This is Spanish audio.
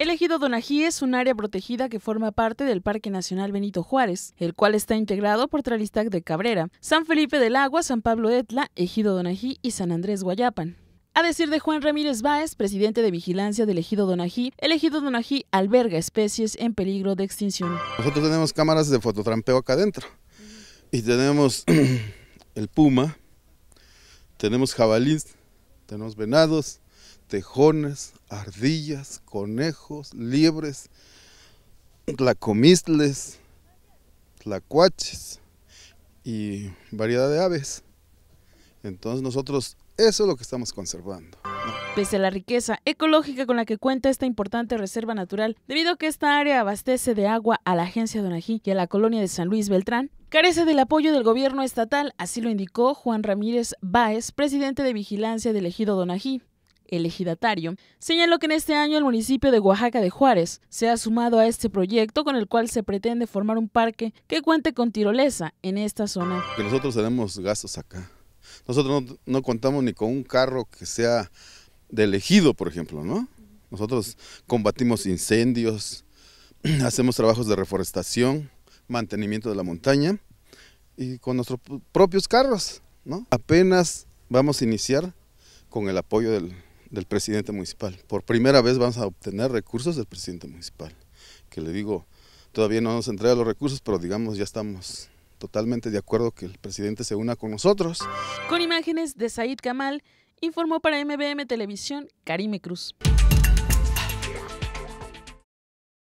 El ejido Donají es un área protegida que forma parte del Parque Nacional Benito Juárez, el cual está integrado por Tralistac de Cabrera, San Felipe del Agua, San Pablo Etla, Ejido Donají y San Andrés Guayapan. A decir de Juan Ramírez Báez, presidente de vigilancia del ejido Donají, el ejido Donají alberga especies en peligro de extinción. Nosotros tenemos cámaras de fototrampeo acá adentro y tenemos el puma, tenemos jabalís, tenemos venados, tejones, ardillas, conejos, liebres, tlacomistles, tlacuaches y variedad de aves. Entonces nosotros eso es lo que estamos conservando. Pese a la riqueza ecológica con la que cuenta esta importante reserva natural, debido a que esta área abastece de agua a la agencia Donají y a la colonia de San Luis Beltrán, carece del apoyo del gobierno estatal, así lo indicó Juan Ramírez Báez, presidente de Vigilancia del Ejido Donají el ejidatario, señaló que en este año el municipio de Oaxaca de Juárez se ha sumado a este proyecto con el cual se pretende formar un parque que cuente con tirolesa en esta zona. Que nosotros tenemos gastos acá. Nosotros no, contamos ni con un carro que sea de elegido, por ejemplo, ¿no? Nosotros combatimos incendios, hacemos trabajos de reforestación, mantenimiento de la montaña y con nuestros propios carros, ¿no? Apenas vamos a iniciar con el apoyo del, del presidente municipal. Por primera vez vamos a obtener recursos del presidente municipal, que le digo, todavía no nos entrega los recursos, pero digamos ya estamos totalmente de acuerdo que el presidente se una con nosotros. Con imágenes de Said Kamal, informó para MBM Televisión Karime Cruz.